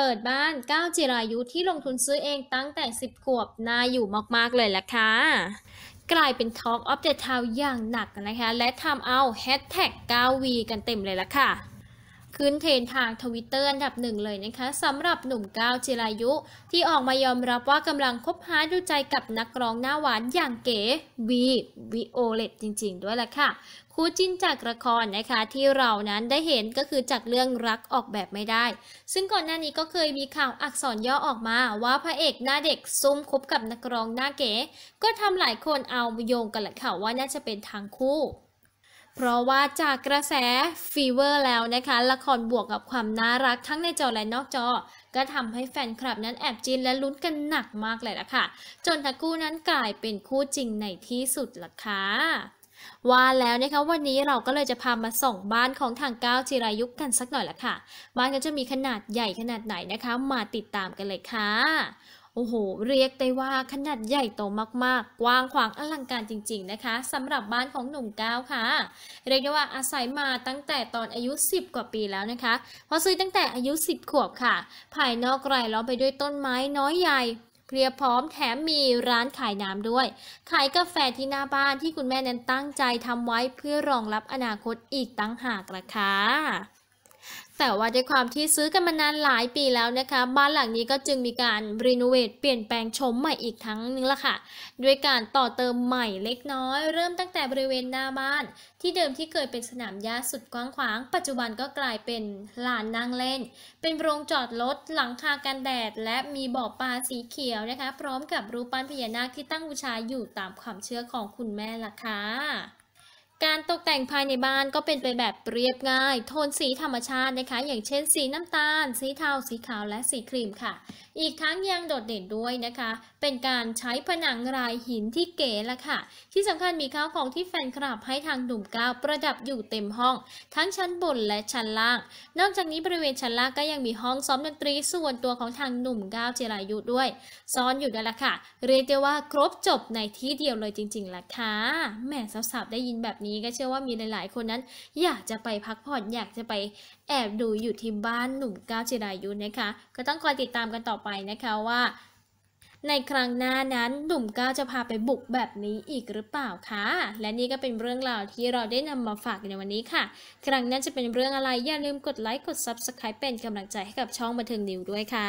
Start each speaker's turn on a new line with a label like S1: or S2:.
S1: เปิดบ้านก้าวจิรายุที่ลงทุนซื้อเองตั้งแต่ 10 ขวบน่าอยู่มาก ๆ เลยล่ะค่ะ กลายเป็นท a อ k อฟเ h e t ทาวอย่างหนักนะคะ และทำเอาแฮชแท็ก 9V กันเต็มเลยล่ะค่ะขึ้นเทรนทางทวิตเตอร์อันดับหนึ่งเลยนะคะสำหรับหนุ่มก้าวจิรายุ ที่ออกมายอมรับว่ากำลังคบหาดูใจกับนักร้องหน้าหวานอย่างเก๋วีวิโอเลตจริง ๆ ด้วยล่ะค่ะ คู่จิ้นจากละครนะคะ ที่เรานั้นได้เห็นก็คือจากเรื่องรักออกแบบไม่ได้ ซึ่งก่อนหน้านี้ก็เคยมีข่าวอักษรย่อออกมา ว่าพระเอกหน้าเด็ก ซุ่มคบกับนักร้องหน้าเก๋ ก็ทำหลายคนเอาโยงกันแหละค่ะว่าน่าจะเป็นทางคู่เพราะว่าจากกระแสฟีเวอร์แล้วนะคะ ละครบวกกับความน่ารักทั้งในจอและนอกจอ ก็ทำให้แฟนคลับนั้นแอบจีนและลุ้นกันหนักมากเลยล่ะค่ะ จนทั้งคู่นั้นกลายเป็นคู่จริงในที่สุดล่ะค่ะ ว่าแล้วนะคะวันนี้เราก็เลยจะพามาส่องบ้านของทางก้าวจิรายุกกันสักหน่อยละค่ะ บ้านก็จะมีขนาดใหญ่ขนาดไหนนะคะ มาติดตามกันเลยค่ะโอ้โห เรียกได้ว่าขนาดใหญ่โตมาก ๆ กว้างขวางอลังการจริง ๆ นะคะสำหรับบ้านของหนุ่มก้าวค่ะ เรียกได้ว่าอาศัยมาตั้งแต่ตอนอายุ10 กว่าปีแล้วนะคะ เพราะซื้อตั้งแต่อายุ 10 ขวบค่ะ ภายนอกรายล้อมไปด้วยต้นไม้น้อยใหญ่เพียพร้อมแถมมีร้านขายน้ำด้วย ขายกาแฟที่หน้าบ้านที่คุณแม่นั้นตั้งใจทำไว้เพื่อรองรับอนาคตอีกตั้งหากละคะแต่ว่าด้วยความที่ซื้อกันมานานหลายปีแล้วนะคะบ้านหลังนี้ก็จึงมีการรีโนเวท เปลี่ยนแปลงชมใหม่อีกทั้งนึงละค่ะ ด้วยการต่อเติมใหม่เล็กน้อย เริ่มตั้งแต่บริเวณหน้าบ้าน ที่เดิมที่เคยเป็นสนามหญ้าสุดกว้างขวางปัจจุบันก็กลายเป็นลานนั่งเล่น เป็นโรงจอดรถหลังคากันแดด และมีบ่อปลาสีเขียวนะคะพร้อมกับรูปปั้นพญานาคที่ตั้งบูชาอยู่ตามความเชื่อของคุณแม่ล่ะค่ะการตกแต่งภายในบ้านก็เป็นไปแบบเรียบง่าย โทนสีธรรมชาตินะคะ อย่างเช่นสีน้ำตาล สีเทาสีขาว และสีครีมค่ะ อีกทั้งยังโดดเด่นด้วยนะคะ เป็นการใช้ผนังลายหินที่เก๋ละค่ะ ที่สำคัญมีข้าวของที่แฟนคลับ ให้ทางหนุ่มก้าวประดับอยู่เต็มห้อง ทั้งชั้นบนและชั้นล่าง นอกจากนี้บริเวณชั้นล่างก็ยังมีห้องซ้อมดนตรี ส่วนตัวของทางหนุ่มก้าวเจรายุด้วย ซ้อนอยู่ด้วยละค่ะ เรียกได้ว่าครบจบในที่เดียวเลยจริงๆละค่ะแหม่สาวๆได้ยินแบบนี้ก็เชื่อว่ามีหลาย ๆ คนนั้น อยากจะไปพักผ่อนอยากจะไปแอบดูอยู่ที่บ้านหนุ่มก้าวจิรายุนะคะ ก็ต้องคอยติดตามกันต่อไปนะคะว่า ในครั้งหน้านั้นหนุ่มก้าวจะพาไปบุกแบบนี้อีกหรือเปล่าคะและนี่ก็เป็นเรื่องราวที่เราได้นำมาฝากในวันนี้ค่ะ ครั้งนั้นจะเป็นเรื่องอะไรอย่าลืมกดไลค์กด Subscribe เป็นกำลังใจให้กับช่องบันเทิงนิวด้วยค่ะ